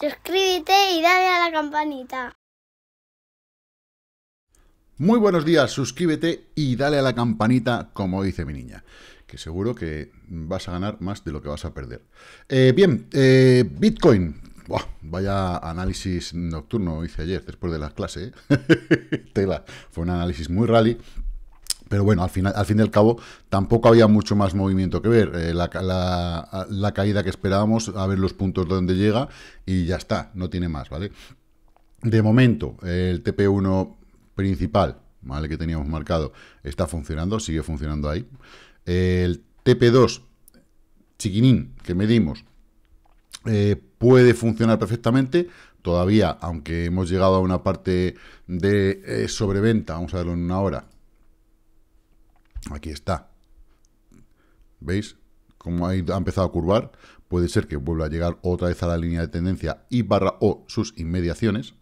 Suscríbete y dale a la campanita. Muy buenos días, suscríbete y dale a la campanita, como dice mi niña, que seguro que vas a ganar más de lo que vas a perder. Eh, bien, eh, Bitcoin, vaya análisis nocturno hice ayer después de la clase. ¿eh? Tela, fue un análisis muy rally. Pero bueno, al, final, al fin y al cabo tampoco había mucho más movimiento que ver. Eh, la, caída que esperábamos, a ver los puntos donde llega y ya está, no tiene más, ¿vale? De momento, el TP1 principal, ¿vale? Que teníamos marcado, está funcionando, sigue funcionando ahí. El TP2 chiquinín que medimos eh, puede funcionar perfectamente, todavía, aunque hemos llegado a una parte de eh, sobreventa, vamos a verlo en una hora, Aquí está. ¿Veis? Como ha empezado a curvar, puede ser que vuelva a llegar otra vez a la línea de tendencia y barra o sus inmediaciones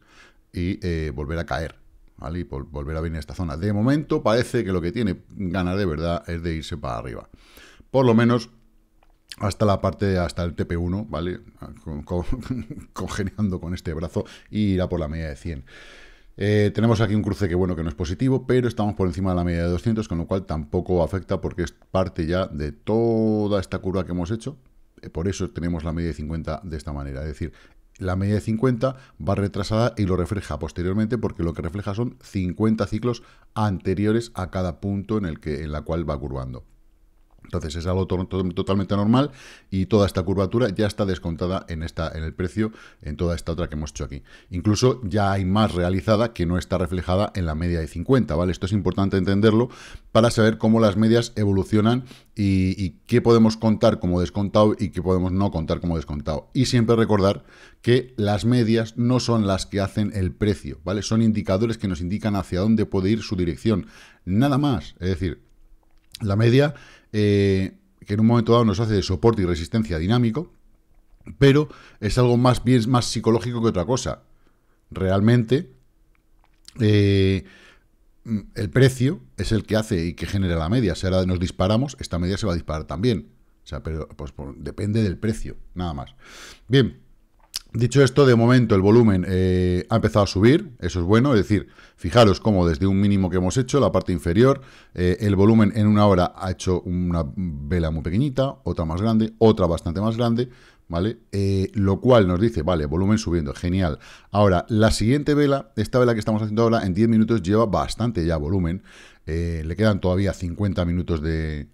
y eh, volver a caer, ¿vale? Y volver a venir a esta zona. De momento parece que lo que tiene ganas de verdad es de irse para arriba. Por lo menos hasta la parte, hasta el TP1, ¿vale? congeniando con este brazo y irá por la media de 100. Eh, tenemos aquí un cruce que bueno que no es positivo, pero estamos por encima de la media de 200, con lo cual tampoco afecta porque es parte ya de toda esta curva que hemos hecho. Eh, por eso tenemos la media de 50 de esta manera. Es decir, la media de 50 va retrasada y lo refleja posteriormente porque lo que refleja son 50 ciclos anteriores a cada punto en el que en la cual va curvando. Entonces es algo totalmente normal y toda esta curvatura ya está descontada en, esta, en el precio, en toda esta otra que hemos hecho aquí. Incluso ya hay más realizada que no está reflejada en la media de 50, ¿vale? Esto es importante entenderlo para saber cómo las medias evolucionan y, y qué podemos contar como descontado y qué podemos no contar como descontado. Y siempre recordar que las medias no son las que hacen el precio, ¿vale? Son indicadores que nos indican hacia dónde puede ir su dirección, nada más. Es decir, la media eh, que en un momento dado nos hace de soporte y resistencia dinámico, pero es algo más bien más psicológico que otra cosa. Realmente, eh, mm, el precio es el que hace y que genera la media. Si ahora nos disparamos, esta media se va a disparar también. O sea, pero pues, depende del precio, nada más. Bien. Dicho esto, de momento el volumen eh, ha empezado a subir, eso es bueno, es decir, fijaros cómo desde un mínimo que hemos hecho, la parte inferior, eh, el volumen en una hora ha hecho una vela muy pequeñita, otra más grande, otra bastante más grande, ¿vale? Eh, lo cual nos dice, vale, volumen subiendo, genial. Ahora, la siguiente vela, esta vela que estamos haciendo ahora, en 10 minutos lleva bastante ya volumen, le quedan todavía 50 minutos de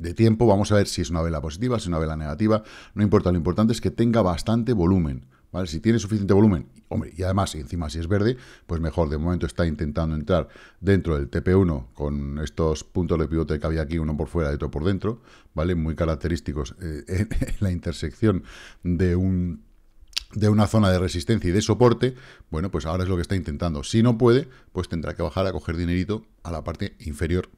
de tiempo, vamos a ver si es una vela positiva, si es una vela negativa, no importa, lo importante es que tenga bastante volumen. ¿Vale? Si tiene suficiente volumen, hombre, y además, encima si es verde, pues mejor. De momento está intentando entrar dentro del TP1 con estos puntos de pivote que había aquí, uno por fuera y otro por dentro, ¿vale? Muy característicos eh, en, en la intersección de un de una zona de resistencia y de soporte, bueno, pues ahora es lo que está intentando. Si no puede, pues tendrá que bajar a coger dinerito a la parte inferior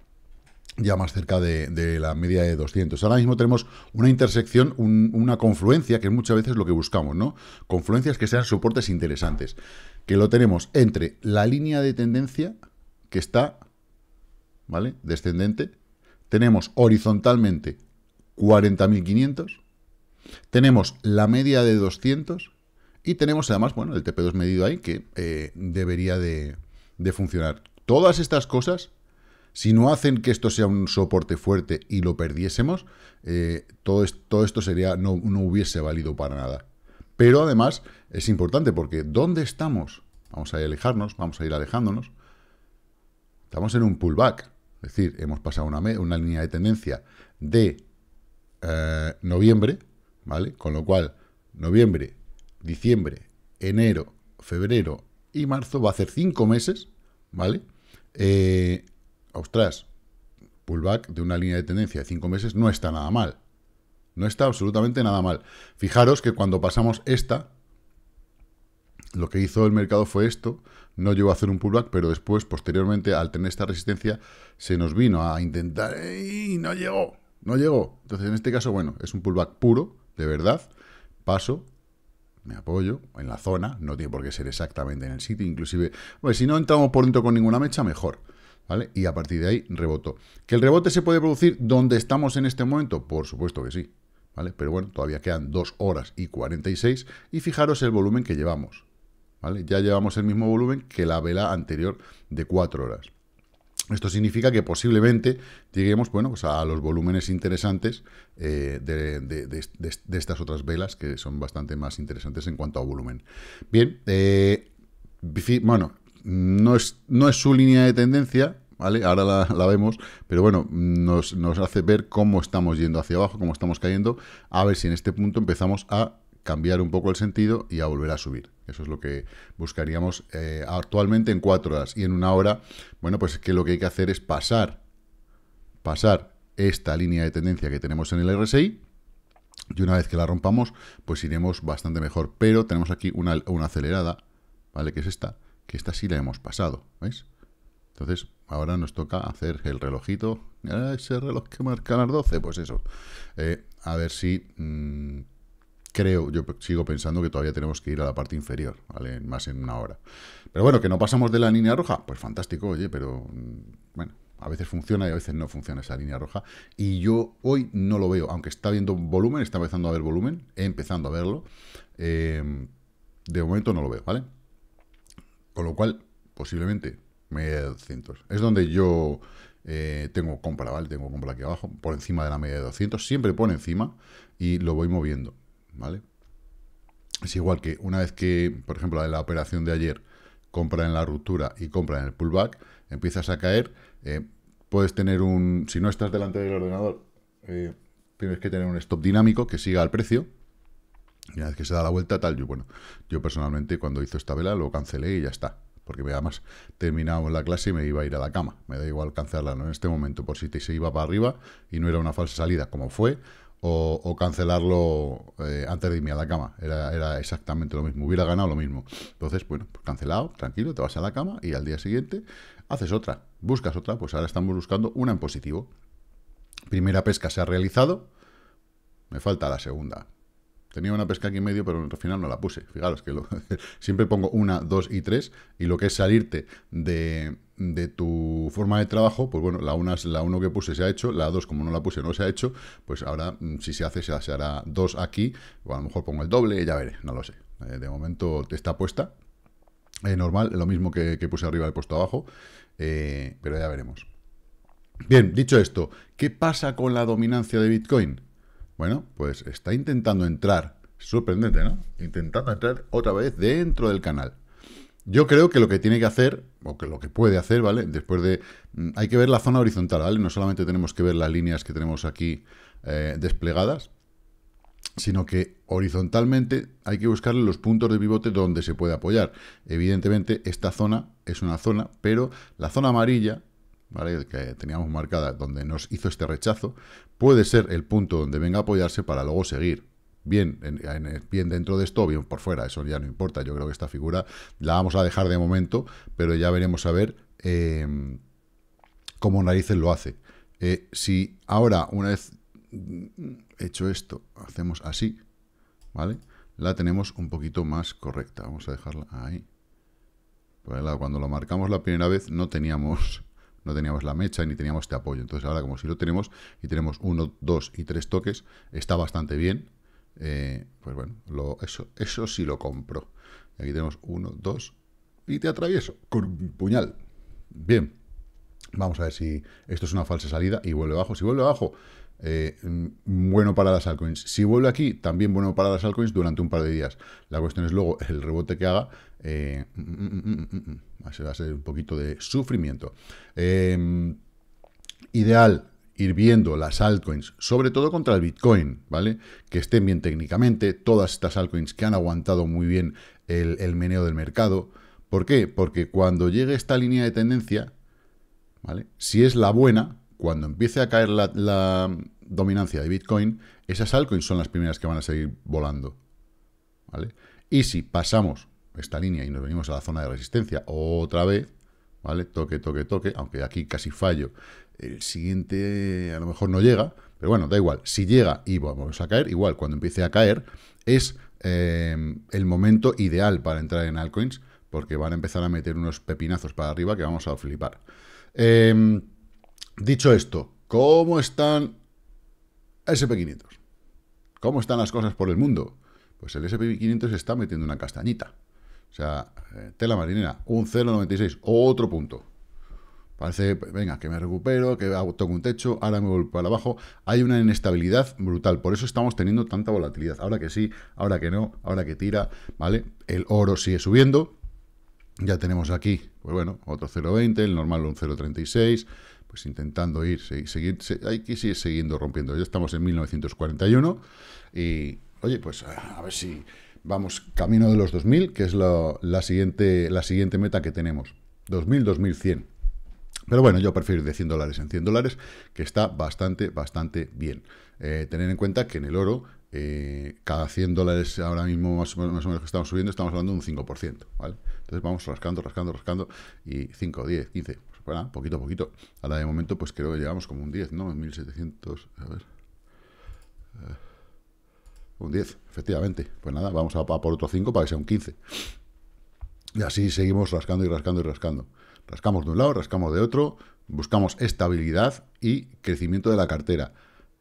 ya más cerca de, la media de 200. Ahora mismo tenemos una intersección, una confluencia, que muchas veces lo que buscamos, ¿no? Confluencias que sean soportes interesantes, que lo tenemos entre la línea de tendencia, que está, ¿vale? Descendente, tenemos horizontalmente 40.500, tenemos la media de 200 y tenemos además, bueno, el TP2 medido ahí, que eh, debería de, de funcionar. Todas estas cosas si no hacen que esto sea un soporte fuerte y lo perdiésemos, eh, todo, esto sería no, hubiese valido para nada. Pero además es importante porque ¿dónde estamos? Vamos a alejarnos, vamos a ir alejándonos. Estamos en un pullback. Es decir, hemos pasado una, línea de tendencia de eh, noviembre, ¿vale? Con lo cual, noviembre, diciembre, enero, febrero y marzo va a ser cinco meses, ¿vale? Eh, ostras, pullback de una línea de tendencia de 5 meses no está nada mal. No está absolutamente nada mal. Fijaros que cuando pasamos esta, lo que hizo el mercado fue esto, no llegó a hacer un pullback, pero después, posteriormente, al tener esta resistencia, se nos vino a intentar y no llegó, no llegó. Entonces, en este caso, bueno, es un pullback puro, de verdad, paso, me apoyo en la zona, no tiene por qué ser exactamente en el sitio, inclusive, pues si no entramos por dentro con ninguna mecha, mejor. Y a partir de ahí rebotó. ¿Que el rebote se puede producir donde estamos en este momento? Por supuesto que sí, ¿vale? Pero bueno, todavía quedan 2 horas y 46 y fijaros el volumen que llevamos, ¿vale? Ya llevamos el mismo volumen que la vela anterior de 4 horas. Esto significa que posiblemente lleguemos bueno, pues a los volúmenes interesantes eh, de, estas otras velas, que son bastante más interesantes en cuanto a volumen. Bien, eh, bueno, no es, no es su línea de tendencia, ¿vale? Ahora la, vemos, pero bueno, nos, hace ver cómo estamos yendo hacia abajo, cómo estamos cayendo, a ver si en este punto empezamos a cambiar un poco el sentido y a volver a subir. Eso es lo que buscaríamos eh, actualmente en cuatro horas. Y en una hora, bueno, pues es que lo que hay que hacer es pasar, pasar esta línea de tendencia que tenemos en el RSI. Y una vez que la rompamos, pues iremos bastante mejor. Pero tenemos aquí una, una acelerada, ¿vale? Que es esta, que esta sí la hemos pasado, ¿veis? Entonces, Ahora nos toca hacer el relojito. Ah, ese reloj que marca las 12, pues eso. Eh, a ver si... Mm, creo, yo sigo pensando que todavía tenemos que ir a la parte inferior, Más en una hora. Pero bueno, que no pasamos de la línea roja, pues fantástico, oye, pero... Mm, bueno, a veces funciona y a veces no funciona esa línea roja. Y yo hoy no lo veo, aunque está viendo volumen, está empezando a ver volumen, empezando a verlo. Eh, de momento no lo veo, ¿vale? Con lo cual, posiblemente media de 200. Es donde yo eh, tengo compra, ¿vale? Tengo compra aquí abajo, por encima de la media de 200. Siempre pone encima y lo voy moviendo, ¿vale? Es igual que una vez que, por ejemplo, la, de la operación de ayer, compra en la ruptura y compra en el pullback, empiezas a caer, eh, puedes tener un... Si no estás delante del ordenador, eh, tienes que tener un stop dinámico que siga al precio. Y una vez que se da la vuelta, tal, yo, bueno, yo personalmente cuando hizo esta vela lo cancelé y ya está porque además terminábamos la clase y me iba a ir a la cama. Me da igual cancelarla en este momento por si te, se iba para arriba y no era una falsa salida, como fue, o, cancelarlo eh, antes de irme a la cama. Era, era, exactamente lo mismo, hubiera ganado lo mismo. Entonces, bueno, pues cancelado, tranquilo, te vas a la cama y al día siguiente haces otra, buscas otra, pues ahora estamos buscando una en positivo. Primera pesca se ha realizado, me falta la segunda. Tenía una pesca aquí en medio, pero al final no la puse. Fijaros que siempre pongo una, dos y tres. Y lo que es salirte de, tu forma de trabajo, pues bueno, la 1 la uno que puse se ha hecho, la dos como no la puse no se ha hecho, pues ahora mm, si se hace se, hará dos aquí, o a lo mejor pongo el doble, ya veré, no lo sé. Eh, de momento está puesta, eh, normal, lo mismo que, puse arriba he puesto abajo, eh, pero ya veremos. Bien, dicho esto, ¿qué pasa con la dominancia de Bitcoin? Bueno, pues está intentando entrar, sorprendente, ¿no? Intentando entrar otra vez dentro del canal. Yo creo que lo que tiene que hacer, o que lo que puede hacer, ¿vale? Después de... Mm, hay que ver la zona horizontal, ¿vale? No solamente tenemos que ver las líneas que tenemos aquí eh, desplegadas, sino que horizontalmente hay que buscarle los puntos de pivote donde se puede apoyar. Evidentemente, esta zona es una zona, pero la zona amarilla que teníamos marcada donde nos hizo este rechazo, puede ser el punto donde venga a apoyarse para luego seguir. Bien, bien dentro de esto, bien por fuera, eso ya no importa. Yo creo que esta figura la vamos a dejar de momento, pero ya veremos a ver eh, cómo narices lo hace. Eh, si ahora, una vez hecho esto, hacemos así, ¿vale? La tenemos un poquito más correcta. Vamos a dejarla ahí. Pues cuando lo marcamos la primera vez no teníamos no teníamos la mecha ni teníamos este apoyo. Entonces ahora como si lo tenemos y tenemos uno, dos y tres toques, está bastante bien. Eh, pues bueno, eso, eso sí lo compro. aquí tenemos uno, dos y te atravieso con puñal. Bien, vamos a ver si esto es una falsa salida y vuelve abajo. Si vuelve abajo, eh, mm, bueno para las altcoins. Si vuelve aquí, también bueno para las altcoins durante un par de días. La cuestión es luego el rebote que haga va a ser un poquito de sufrimiento. Em, ideal ir viendo las altcoins, sobre todo contra el Bitcoin, ¿vale? Que estén bien técnicamente, todas estas altcoins que han aguantado muy bien el, meneo del mercado. ¿Por qué? Porque cuando llegue esta línea de tendencia, ¿vale? Si es la buena, cuando empiece a caer la, la dominancia de Bitcoin, esas altcoins son las primeras que van a seguir volando, ¿vale? Y si pasamos esta línea y nos venimos a la zona de resistencia otra vez, ¿vale? Toque, toque, toque, aunque aquí casi fallo. El siguiente a lo mejor no llega, pero bueno, da igual. Si llega y vamos a caer, igual, cuando empiece a caer es eh, el momento ideal para entrar en altcoins, porque van a empezar a meter unos pepinazos para arriba que vamos a flipar. Em, dicho esto, ¿cómo están SP500? ¿Cómo están las cosas por el mundo? Pues el SP500 está metiendo una castañita. O sea, eh, tela marinera, un 0,96, otro punto. Parece, venga, que me recupero, que toco un techo, ahora me vuelvo para abajo. Hay una inestabilidad brutal, por eso estamos teniendo tanta volatilidad. Ahora que sí, ahora que no, ahora que tira, ¿vale? El oro sigue subiendo. Ya tenemos aquí, pues bueno, otro 0,20, el normal un 0,36, pues intentando ir, seguir, seguir, hay que seguir siguiendo rompiendo. Ya estamos en 1941 y, oye, pues eh, a ver si vamos camino de los 2.000, que es la, siguiente, la siguiente meta que tenemos. 2.000, 2.100. Pero bueno, yo prefiero ir de 100 dólares en 100 dólares, que está bastante, bastante bien. Eh, tener en cuenta que en el oro, eh, cada 100 dólares ahora mismo, más, o menos que estamos subiendo, estamos hablando de un 5%, ¿vale? Entonces vamos rascando, rascando, rascando, y 5, 10, 15, pues bueno, poquito a poquito. Ahora de momento, pues creo que llevamos como un 10, ¿no? 1.700, a ver... Un 10, efectivamente. Pues nada, vamos a, por otro 5 para que sea un 15. Y así seguimos rascando y rascando y rascando. Rascamos de un lado, rascamos de otro, buscamos estabilidad y crecimiento de la cartera.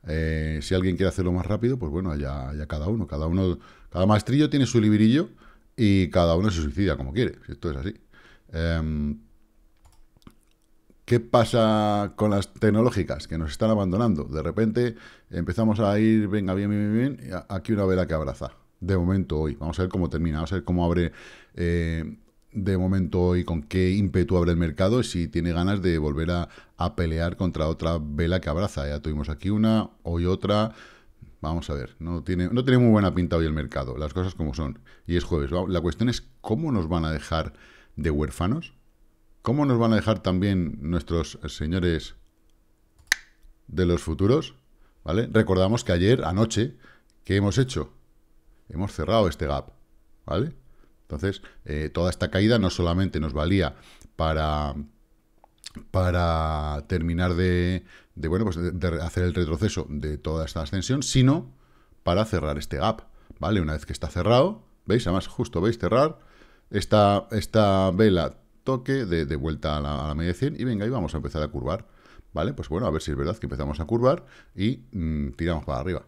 Eh, si alguien quiere hacerlo más rápido, pues bueno, allá ya cada uno, cada uno, cada maestrillo tiene su librillo y cada uno se suicida como quiere, si esto es así. Em, ¿Qué pasa con las tecnológicas? Que nos están abandonando. De repente empezamos a ir, venga, bien, bien, bien, y aquí una vela que abraza. De momento hoy. Vamos a ver cómo termina, vamos a ver cómo abre eh, de momento hoy, con qué ímpetu abre el mercado, y si tiene ganas de volver a, pelear contra otra vela que abraza. Ya tuvimos aquí una, hoy otra. Vamos a ver, no tiene, no tiene muy buena pinta hoy el mercado, las cosas como son. Y es jueves. La cuestión es cómo nos van a dejar de huérfanos ¿Cómo nos van a dejar también nuestros señores de los futuros? ¿Vale? Recordamos que ayer, anoche, ¿qué hemos hecho? Hemos cerrado este gap, ¿vale? Entonces, eh, toda esta caída no solamente nos valía para, para terminar de, bueno, pues hacer el retroceso de toda esta ascensión, sino para cerrar este gap, ¿vale? Una vez que está cerrado, ¿veis? Además, justo veis cerrar, esta vela toque de, vuelta a la, media de 100 y venga, ahí vamos a empezar a curvar. ¿Vale? Pues bueno, a ver si es verdad que empezamos a curvar y mm, tiramos para arriba.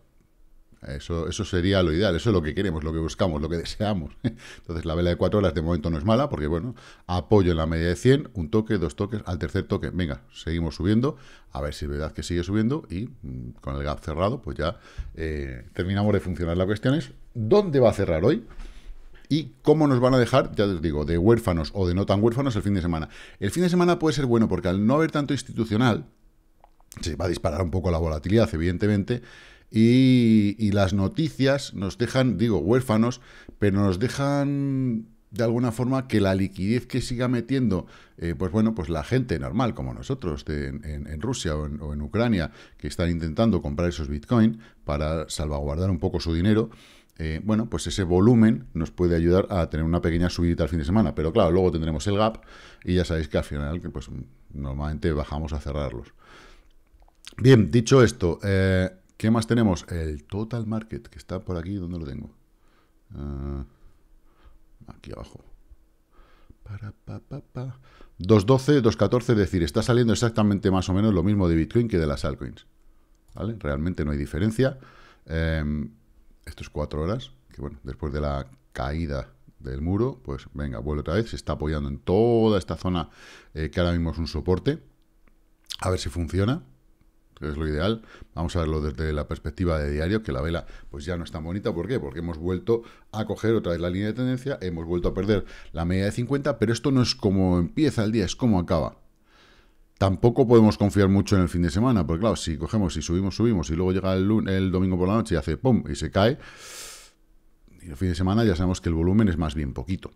Eso, eso sería lo ideal, eso es lo que queremos, lo que buscamos, lo que deseamos. Entonces la vela de 4 horas de momento no es mala, porque bueno, apoyo en la media de 100, un toque, dos toques, al tercer toque, venga, seguimos subiendo, a ver si es verdad que sigue subiendo y mm, con el gap cerrado, pues ya eh, terminamos de funcionar. La cuestión es, ¿dónde va a cerrar hoy? y cómo nos van a dejar, ya les digo, de huérfanos o de no tan huérfanos el fin de semana. El fin de semana puede ser bueno porque al no haber tanto institucional, se va a disparar un poco la volatilidad, evidentemente, y, las noticias nos dejan, digo, huérfanos, pero nos dejan de alguna forma que la liquidez que siga metiendo, eh, pues bueno, pues la gente normal como nosotros en, Rusia o en, o en, Ucrania que están intentando comprar esos Bitcoin para salvaguardar un poco su dinero, eh, bueno, pues ese volumen nos puede ayudar a tener una pequeña subida al fin de semana. Pero claro, luego tendremos el gap y ya sabéis que al final, pues normalmente bajamos a cerrarlos. Bien, dicho esto, eh, ¿qué más tenemos? El total market, que está por aquí, ¿dónde lo tengo? Ah, aquí abajo. 2.12, 2.14, es decir, está saliendo exactamente más o menos lo mismo de Bitcoin que de las altcoins. Realmente no hay diferencia. Em, es cuatro horas, que bueno, después de la caída del muro, pues venga, vuelve otra vez, se está apoyando en toda esta zona eh, que ahora mismo es un soporte, a ver si funciona, que es lo ideal, vamos a verlo desde la perspectiva de diario, que la vela pues ya no es tan bonita, ¿por qué? Porque hemos vuelto a coger otra vez la línea de tendencia, hemos vuelto a perder la media de 50, pero esto no es como empieza el día, es como acaba, Tampoco podemos confiar mucho en el fin de semana, porque claro, si cogemos y subimos, subimos, y luego llega el, el domingo por la noche y hace pum, y se cae, y el fin de semana ya sabemos que el volumen es más bien poquito.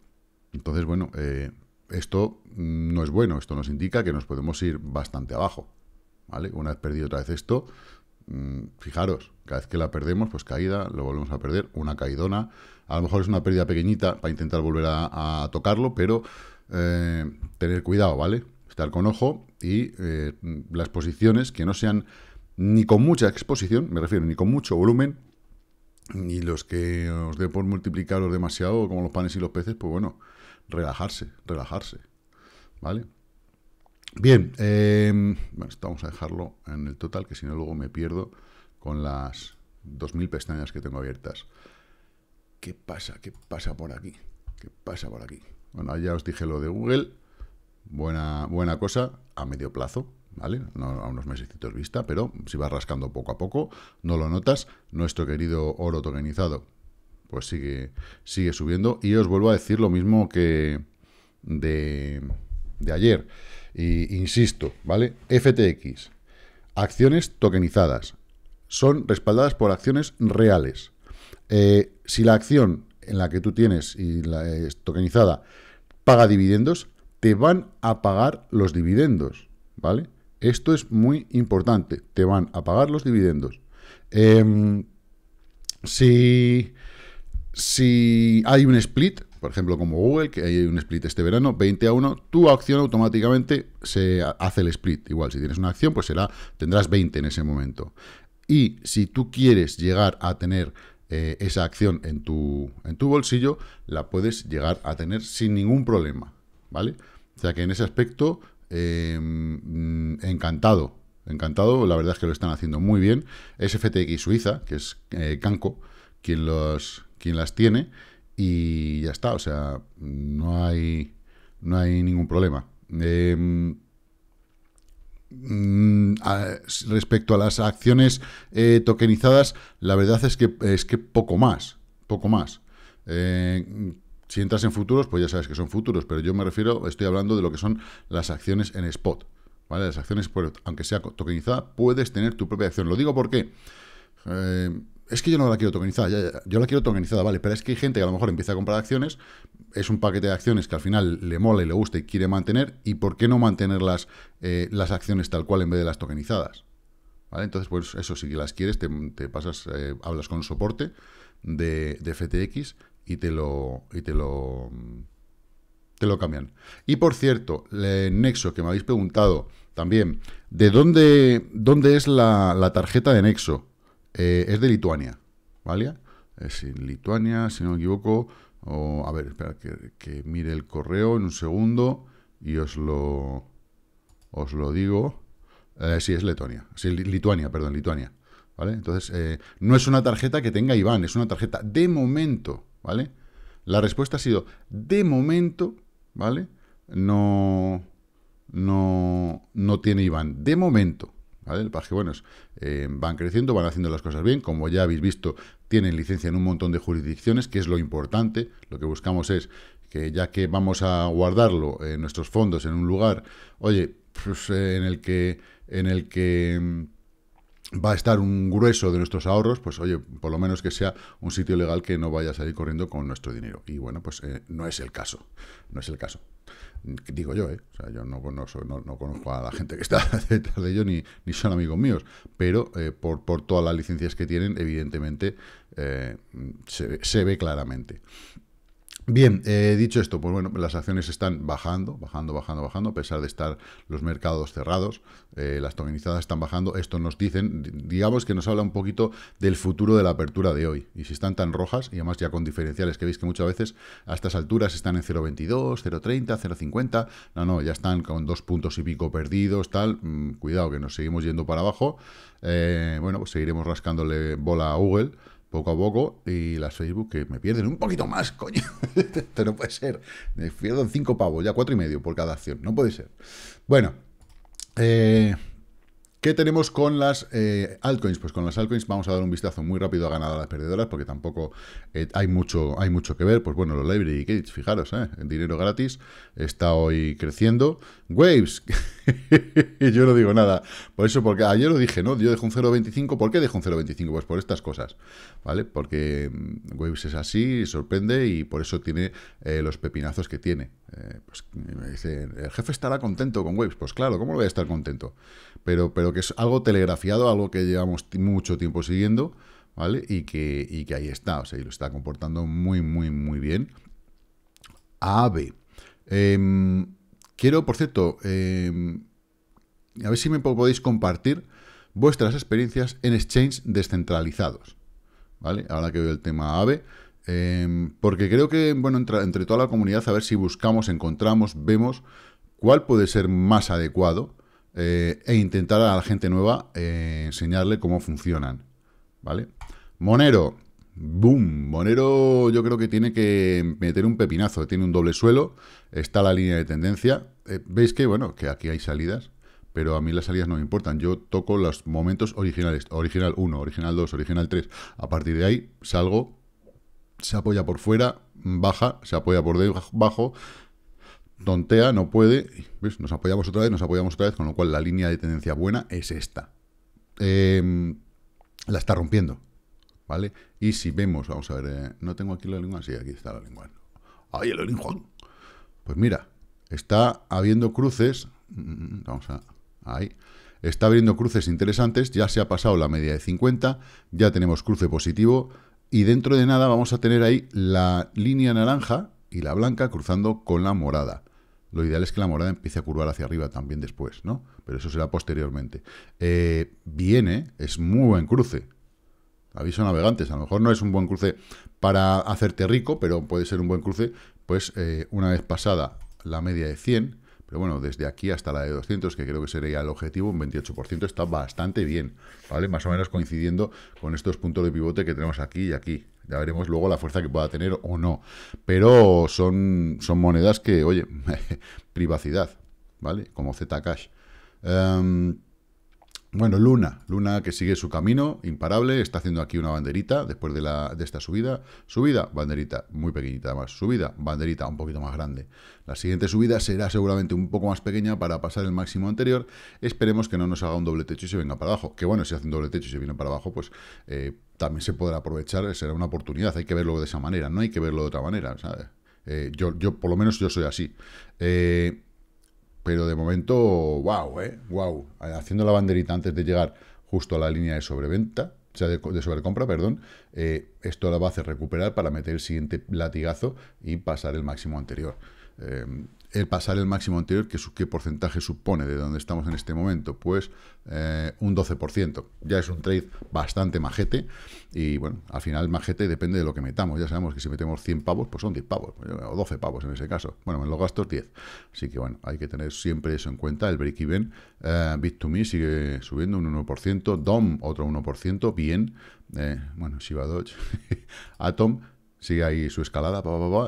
Entonces, bueno, eh, esto no es bueno, esto nos indica que nos podemos ir bastante abajo, ¿vale? Una vez perdido otra vez esto, mm, fijaros, cada vez que la perdemos, pues caída, lo volvemos a perder, una caidona, a lo mejor es una pérdida pequeñita para intentar volver a, tocarlo, pero eh, tener cuidado, ¿vale? estar con ojo y eh, las posiciones que no sean ni con mucha exposición, me refiero, ni con mucho volumen, ni los que os dé por multiplicarlos demasiado, como los panes y los peces, pues bueno, relajarse, relajarse, ¿vale? Bien, em, bueno, vamos a dejarlo en el total, que si no luego me pierdo con las 2.000 pestañas que tengo abiertas. ¿Qué pasa? ¿Qué pasa por aquí? ¿Qué pasa por aquí? Bueno, ya os dije lo de Google buena, buena cosa a medio plazo, ¿vale? a unos de vista, pero si vas rascando poco a poco, no lo notas. Nuestro querido oro tokenizado, pues sigue, sigue subiendo. Y os vuelvo a decir lo mismo que de, ayer. Y, insisto, ¿vale? FTX, acciones tokenizadas, son respaldadas por acciones reales. Eh, si la acción en la que tú tienes y la, es eh, tokenizada paga dividendos, te van a pagar los dividendos, ¿vale? Esto es muy importante, te van a pagar los dividendos. Em, si, si hay un split, por ejemplo como Google, que hay un split este verano, 20 a 1, tu acción automáticamente se hace el split. Igual, si tienes una acción, pues será, tendrás 20 en ese momento. Y si tú quieres llegar a tener eh, esa acción en tu, en tu bolsillo, la puedes llegar a tener sin ningún problema. ¿vale? O sea que en ese aspecto, eh, mm, encantado, encantado, la verdad es que lo están haciendo muy bien. Es FTX Suiza, que es Canco, eh, quien, los, quien las tiene, y ya está, o sea, no hay, no hay ningún problema. Eh, mm, respecto a las acciones tokenizadas, la verdad es que es que poco más, poco más. Si entras en futuros, pues ya sabes que son futuros, pero yo me refiero, estoy hablando de lo que son las acciones en spot. ¿vale? Las acciones, pues, aunque sea tokenizada, puedes tener tu propia acción. Lo digo porque... Eh, es que yo no la quiero tokenizada, yo la quiero tokenizada, vale, pero es que hay gente que a lo mejor empieza a comprar acciones, es un paquete de acciones que al final le mola y le gusta y quiere mantener, y ¿por qué no mantener eh, las, acciones tal cual en vez de las tokenizadas? ¿Vale? Entonces, pues eso, si las quieres, te, pasas, eh, hablas con soporte de, de, FTX, y te lo. Y te lo. Te lo cambian. Y por cierto, el Nexo, que me habéis preguntado también, ¿de dónde, dónde es la, tarjeta de Nexo? Eh, es de Lituania, ¿vale? Es en Lituania, si no me equivoco. O, a ver, espera, que, mire el correo en un segundo y os lo, os lo digo. Eh, sí, es Letonia. Sí, Lituania, perdón, Lituania. ¿Vale? Entonces, eh, no es una tarjeta que tenga Iván, es una tarjeta de momento ¿vale? La respuesta ha sido, de momento, ¿vale? No, no, no tiene iván de momento. ¿Vale? Para que, bueno, eh, van creciendo, van haciendo las cosas bien. Como ya habéis visto, tienen licencia en un montón de jurisdicciones, que es lo importante. Lo que buscamos es que ya que vamos a guardarlo, en nuestros fondos en un lugar, oye, pues, eh, en el que, en el que mm, va a estar un grueso de nuestros ahorros, pues oye, por lo menos que sea un sitio legal que no vaya a salir corriendo con nuestro dinero. Y bueno, pues eh, no es el caso, no es el caso. Digo yo, eh, O sea, yo no, no, conozco a la gente que está detrás de ello, ni, son amigos míos, pero eh, por, todas las licencias que tienen, evidentemente, se ve claramente. Bien, eh, dicho esto, pues bueno, las acciones están bajando, bajando, bajando, bajando, a pesar de estar los mercados cerrados, eh, las tokenizadas están bajando, esto nos dicen, digamos que nos habla un poquito del futuro de la apertura de hoy, y si están tan rojas, y además ya con diferenciales, que veis que muchas veces a estas alturas están en 0,22, 0,30, 0,50, no, no, ya están con dos puntos y pico perdidos, tal, mm, cuidado que nos seguimos yendo para abajo, eh, bueno, pues seguiremos rascándole bola a Google, poco a poco, y las Facebook que me pierden un poquito más, coño. Esto no puede ser. Me pierdo cinco pavos, ya cuatro y medio por cada acción. No puede ser. Bueno, eh, ¿Qué tenemos con las eh, altcoins? Pues con las altcoins vamos a dar un vistazo muy rápido a ganadoras a perdedoras, porque tampoco eh, hay, mucho, hay mucho que ver. Pues bueno, los library gates, fijaros, el eh, dinero gratis está hoy creciendo. Waves, yo no digo nada. Por eso, porque ayer lo dije, ¿no? Yo dejo un 0.25. ¿Por qué dejo un 0.25? Pues por estas cosas, ¿vale? Porque mm, Waves es así, sorprende y por eso tiene los pepinazos que tiene. Pues, dice, el jefe estará contento con Waves. Pues claro, ¿cómo lo voy a estar contento? Pero, pero que es algo telegrafiado, algo que llevamos mucho tiempo siguiendo, ¿vale? Y que, ahí está, o sea, y lo está comportando muy, muy, muy bien. AVE. Em, quiero, por cierto, em, a ver si me podéis compartir vuestras experiencias en exchanges descentralizados, ¿vale? Ahora que veo el tema AVE. Em, porque creo que, bueno, entre toda la comunidad, a ver si buscamos, encontramos, vemos cuál puede ser más adecuado eh, e intentar a la gente nueva eh, enseñarle cómo funcionan, ¿vale? Monero, boom, Monero yo creo que tiene que meter un pepinazo, tiene un doble suelo, está la línea de tendencia, eh, veis que, bueno, que aquí hay salidas, pero a mí las salidas no me importan, yo toco los momentos originales, original 1, original 2, original 3, a partir de ahí salgo, se apoya por fuera, baja, se apoya por debajo, tontea, no puede. Nos apoyamos otra vez, nos apoyamos otra vez, con lo cual la línea de tendencia buena es esta. Em, la está rompiendo, ¿vale? Y si vemos, vamos a ver, eh, no tengo aquí la lengua, sí, aquí está la lengua. ¡Ay, el lengua! Pues mira, está habiendo cruces, mm, vamos a, ahí, está habiendo cruces interesantes, ya se ha pasado la media de 50, ya tenemos cruce positivo, y dentro de nada vamos a tener ahí la línea naranja, y la blanca cruzando con la morada. Lo ideal es que la morada empiece a curvar hacia arriba también después, ¿no? Pero eso será posteriormente. Eh, viene, es muy buen cruce. Aviso navegantes, a lo mejor no es un buen cruce para hacerte rico, pero puede ser un buen cruce, pues eh, una vez pasada la media de 100, pero bueno, desde aquí hasta la de 200, que creo que sería el objetivo, un 28% está bastante bien, ¿vale? Más o menos coincidiendo con estos puntos de pivote que tenemos aquí y aquí. Ya veremos luego la fuerza que pueda tener o no. Pero son, son monedas que, oye, privacidad, ¿vale? Como Zcash. Em, bueno, Luna, Luna que sigue su camino, imparable, está haciendo aquí una banderita después de, la, de esta subida. Subida, banderita muy pequeñita más. Subida, banderita un poquito más grande. La siguiente subida será seguramente un poco más pequeña para pasar el máximo anterior. Esperemos que no nos haga un doble techo y se venga para abajo. Que bueno, si hace un doble techo y se viene para abajo, pues eh, también se podrá aprovechar, será una oportunidad. Hay que verlo de esa manera, no hay que verlo de otra manera, ¿sabes? Eh, yo, yo, por lo menos yo soy así. Eh, pero de momento, wow, ¿eh? Wow. Haciendo la banderita antes de llegar justo a la línea de sobreventa, o sea, de, sobrecompra, perdón, eh, esto la va a hacer recuperar para meter el siguiente latigazo y pasar el máximo anterior. Eh, el pasar el máximo anterior, que ¿qué porcentaje supone de donde estamos en este momento? Pues eh, un 12%. Ya es un trade bastante majete y bueno, al final majete depende de lo que metamos. Ya sabemos que si metemos 100 pavos, pues son 10 pavos, eh, o 12 pavos en ese caso. Bueno, me los gastos 10. Así que bueno, hay que tener siempre eso en cuenta. El break-even, eh, Bit2Me sigue subiendo un 1%, DOM otro 1%, bien. Eh, bueno, Shiba Dodge, Atom sigue ahí su escalada,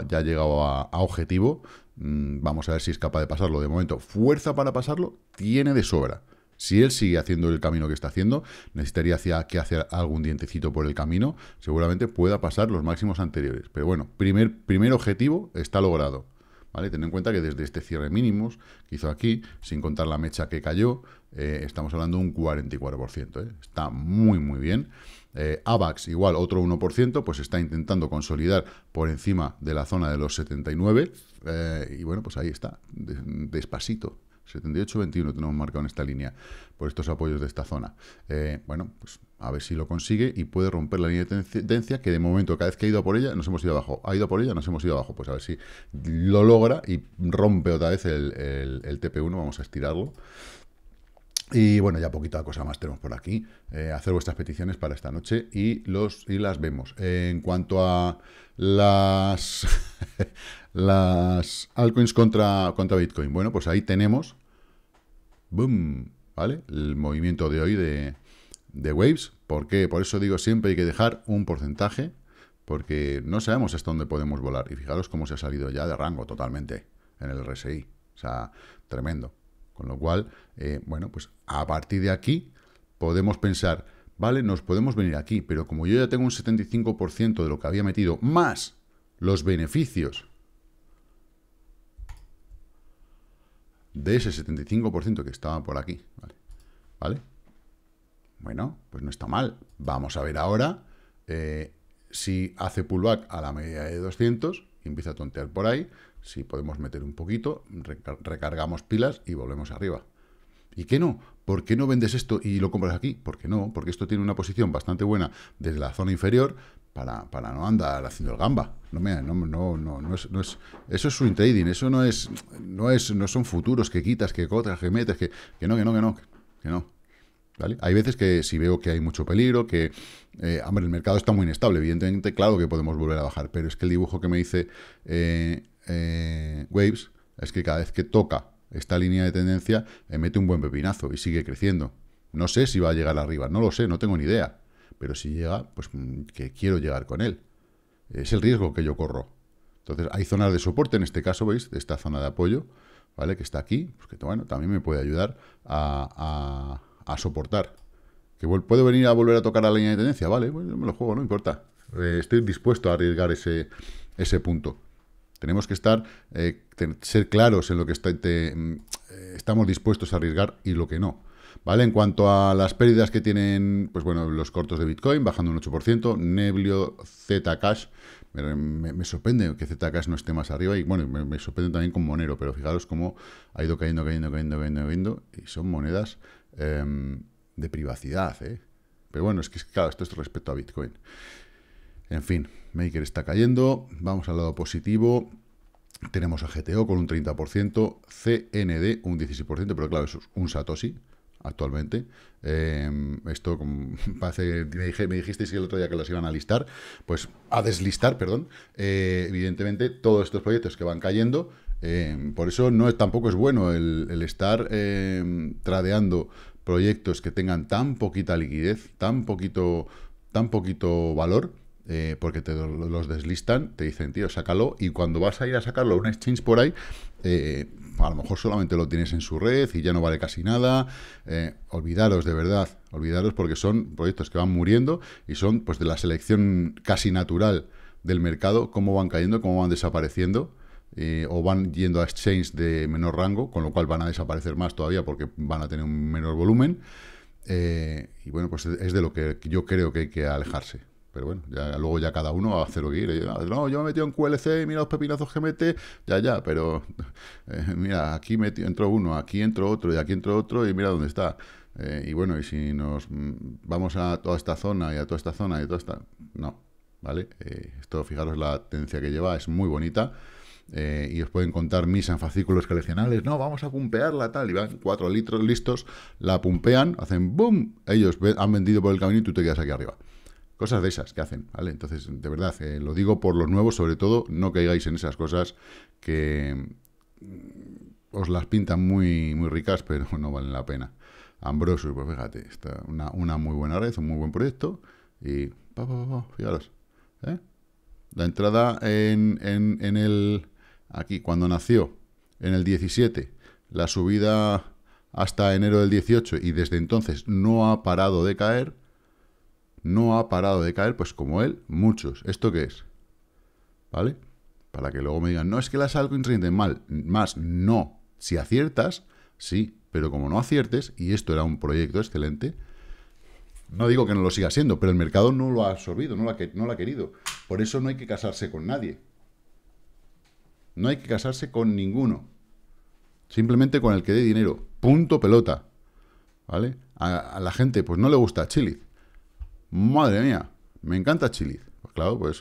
ya ha llegado a objetivo, Mm, vamos a ver si es capaz de pasarlo. De momento, fuerza para pasarlo tiene de sobra. Si él sigue haciendo el camino que está haciendo, necesitaría que hacer algún dientecito por el camino. Seguramente pueda pasar los máximos anteriores. Pero bueno, primer, primer objetivo está logrado. ¿Vale? Ten en cuenta que desde este cierre mínimos que hizo aquí, sin contar la mecha que cayó, eh, estamos hablando de un 44%. ¿eh? Está muy, muy bien. Eh, AVAX igual otro 1%, pues está intentando consolidar por encima de la zona de los 79. Eh, y bueno, pues ahí está, despacito. 78-21 tenemos marcado en esta línea por estos apoyos de esta zona. Eh, bueno, pues a ver si lo consigue y puede romper la línea de tendencia que de momento cada vez que ha ido por ella nos hemos ido abajo. Ha ido por ella, nos hemos ido abajo. Pues a ver si lo logra y rompe otra vez el, el TP1. Vamos a estirarlo. Y bueno, ya poquita cosa más tenemos por aquí. Eh, hacer vuestras peticiones para esta noche y, los, y las vemos. en cuanto a las, las altcoins contra, contra Bitcoin, bueno, pues ahí tenemos boom, ¿vale? El movimiento de hoy de, de Waves. qué? Por eso digo siempre hay que dejar un porcentaje porque no sabemos hasta dónde podemos volar. Y fijaros cómo se ha salido ya de rango totalmente en el RSI. O sea, tremendo. Con lo cual, eh, bueno, pues a partir de aquí podemos pensar, vale, nos podemos venir aquí, pero como yo ya tengo un 75% de lo que había metido, más los beneficios de ese 75% que estaba por aquí, ¿vale? Bueno, pues no está mal. Vamos a ver ahora eh, si hace pullback a la media de 200 y empieza a tontear por ahí. Si podemos meter un poquito, recargamos pilas y volvemos arriba. ¿Y qué no? ¿Por qué no vendes esto y lo compras aquí? ¿Por qué no? Porque esto tiene una posición bastante buena desde la zona inferior para, no andar haciendo el gamba. No, no, no, no, no, es, Eso es swing trading, eso no es, no es, no son futuros que quitas, que cotas, que metes, que, que no, que no, que no, que no. ¿Vale? Hay veces que si veo que hay mucho peligro, que, eh, hombre, el mercado está muy inestable, evidentemente, claro que podemos volver a bajar, pero es que el dibujo que me dice eh, eh, Waves es que cada vez que toca esta línea de tendencia, eh, mete un buen pepinazo y sigue creciendo. No sé si va a llegar arriba, no lo sé, no tengo ni idea. Pero si llega, pues mm, que quiero llegar con él. Es el riesgo que yo corro. Entonces, hay zonas de soporte, en este caso, ¿veis? De esta zona de apoyo, ¿vale? Que está aquí, porque pues bueno, también me puede ayudar a, soportar. ¿Que puedo venir a volver a tocar la línea de tendencia? Vale, me lo juego, no importa. Eh, estoy dispuesto a arriesgar ese, ese punto. Tenemos que estar, eh, ser claros en lo que mm, eh, estamos dispuestos a arriesgar y lo que no. ¿Vale? En cuanto a las pérdidas que tienen, pues bueno, los cortos de Bitcoin bajando un 8%, Neblio, Zcash, me, me, sorprende que Zcash no esté más arriba y bueno, me, sorprende también con Monero, pero fijaros cómo ha ido cayendo, cayendo, cayendo, cayendo, cayendo y son monedas em, de privacidad, ¿eh? Pero bueno, es que claro, esto es respecto a Bitcoin. En fin, Maker está cayendo, vamos al lado positivo, tenemos a GTO con un 30%, CND un 16%, pero claro, es un Satoshi actualmente. Em, esto como, me, dijiste dijisteis el otro día que los iban a listar, pues a deslistar, perdón. Eh, evidentemente, todos estos proyectos que van cayendo, em, por eso no es, tampoco es bueno el, el estar em, tradeando proyectos que tengan tan poquita liquidez, tan poquito, tan poquito valor, eh, porque te los deslistan, te dicen, tío, sácalo, y cuando vas a ir a sacarlo a un exchange por ahí, eh, a lo mejor solamente lo tienes en su red y ya no vale casi nada. Eh, olvidaros, de verdad, olvidaros porque son proyectos que van muriendo y son pues de la selección casi natural del mercado, cómo van cayendo, cómo van desapareciendo. o van yendo a exchange de menor rango, con lo cual van a desaparecer más todavía porque van a tener un menor volumen. y bueno, pues es de lo que yo creo que hay que alejarse. Pero bueno, ya, luego ya cada uno va a hacer que ah, no, yo me he metido en QLC y mira los pepinazos que mete, ya, ya, pero eh, mira, aquí metí, entró uno, aquí entró otro y aquí entró otro y mira dónde está. Eh, y bueno, y si nos mm, vamos a toda esta zona y a toda esta zona y a toda esta... No, ¿vale? Eh, esto, fijaros la tendencia que lleva, es muy bonita. y os pueden contar mis en coleccionales, no, vamos a pumpearla, tal, y van cuatro litros listos, la pumpean, hacen boom, ellos han vendido por el camino y tú te quedas aquí arriba. Cosas de esas que hacen, ¿vale? Entonces, de verdad, eh, lo digo por los nuevos, sobre todo, no caigáis en esas cosas que mm, os las pintan muy, muy ricas, pero no valen la pena. Ambrosio, pues fíjate, está una, una, muy buena red, un muy buen proyecto, y pa, pa, fijaros, ¿eh? La entrada en, en, en el, aquí, cuando nació, en el 17, la subida hasta enero del 18 y desde entonces no ha parado de caer, no ha parado de caer, pues como él, muchos. ¿Esto qué es? ¿Vale? Para que luego me digan, no, es que las salgo rinden mal. Más, no. Si aciertas, sí. Pero como no aciertes, y esto era un proyecto excelente, no digo que no lo siga siendo, pero el mercado no lo ha absorbido, no lo ha, no querido. Por eso no hay que casarse con nadie. No hay que casarse con ninguno. Simplemente con el que dé dinero. Punto pelota. ¿Vale? A, la gente, pues no le gusta Chile Madre mía, me encanta Chiliz. Pues claro, pues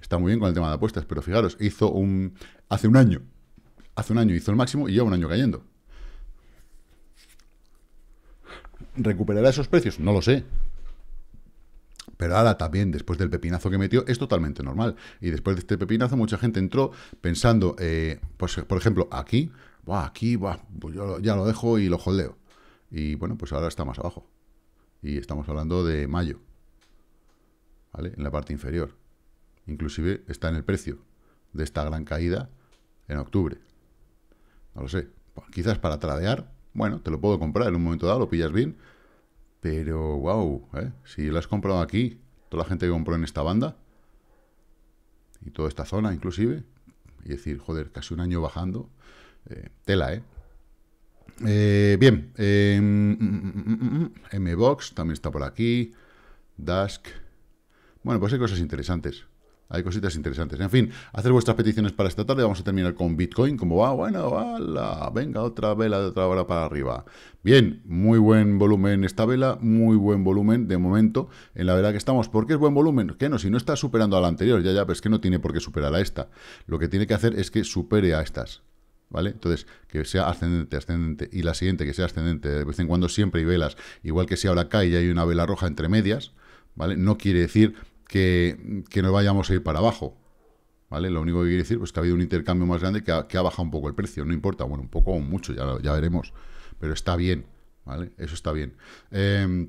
está muy bien con el tema de apuestas, pero fijaros, hizo un. Hace un año. Hace un año hizo el máximo y lleva un año cayendo. ¿Recuperará esos precios? No lo sé. Pero ahora también, después del pepinazo que metió, es totalmente normal. Y después de este pepinazo, mucha gente entró pensando, eh, pues, por ejemplo, aquí, aquí, va pues yo ya lo dejo y lo holdeo. Y bueno, pues ahora está más abajo. Y estamos hablando de mayo. ¿vale? En la parte inferior. Inclusive está en el precio de esta gran caída en octubre. No lo sé. Quizás para tradear, bueno, te lo puedo comprar en un momento dado, lo pillas bien. Pero, wow, ¿eh? si lo has comprado aquí, toda la gente que compró en esta banda, y toda esta zona inclusive, y decir, joder, casi un año bajando, eh, tela, ¿eh? eh bien, m em, mm, mm, mm, MBox también está por aquí, Dask, bueno, pues hay cosas interesantes. Hay cositas interesantes. En fin, hacer vuestras peticiones para esta tarde. Vamos a terminar con Bitcoin. Como, va? Bueno, ala, venga, otra vela de otra hora para arriba. Bien, muy buen volumen esta vela, muy buen volumen de momento en la verdad que estamos. ¿Por qué es buen volumen? Que no, si no está superando a la anterior, ya, ya, pues que no tiene por qué superar a esta. Lo que tiene que hacer es que supere a estas. ¿Vale? Entonces, que sea ascendente, ascendente, y la siguiente que sea ascendente, de vez en cuando siempre hay velas, igual que si ahora cae y hay una vela roja entre medias, ¿vale? No quiere decir que, no vayamos a ir para abajo. ¿Vale? Lo único que quiere decir es pues, que ha habido un intercambio más grande que ha, bajado un poco el precio, no importa, bueno, un poco o mucho, ya, veremos, pero está bien, ¿vale? Eso está bien. Em,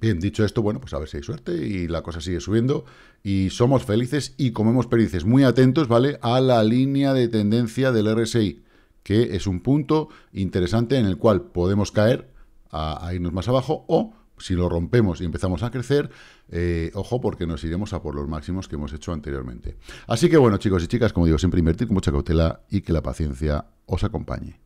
bien, dicho esto, bueno, pues a ver si hay suerte y la cosa sigue subiendo y somos felices y comemos perdices, muy atentos, ¿vale? A la línea de tendencia del RSI, que es un punto interesante en el cual podemos caer a irnos más abajo o si lo rompemos y empezamos a crecer, eh, ojo porque nos iremos a por los máximos que hemos hecho anteriormente. Así que bueno, chicos y chicas, como digo, siempre invertir con mucha cautela y que la paciencia os acompañe.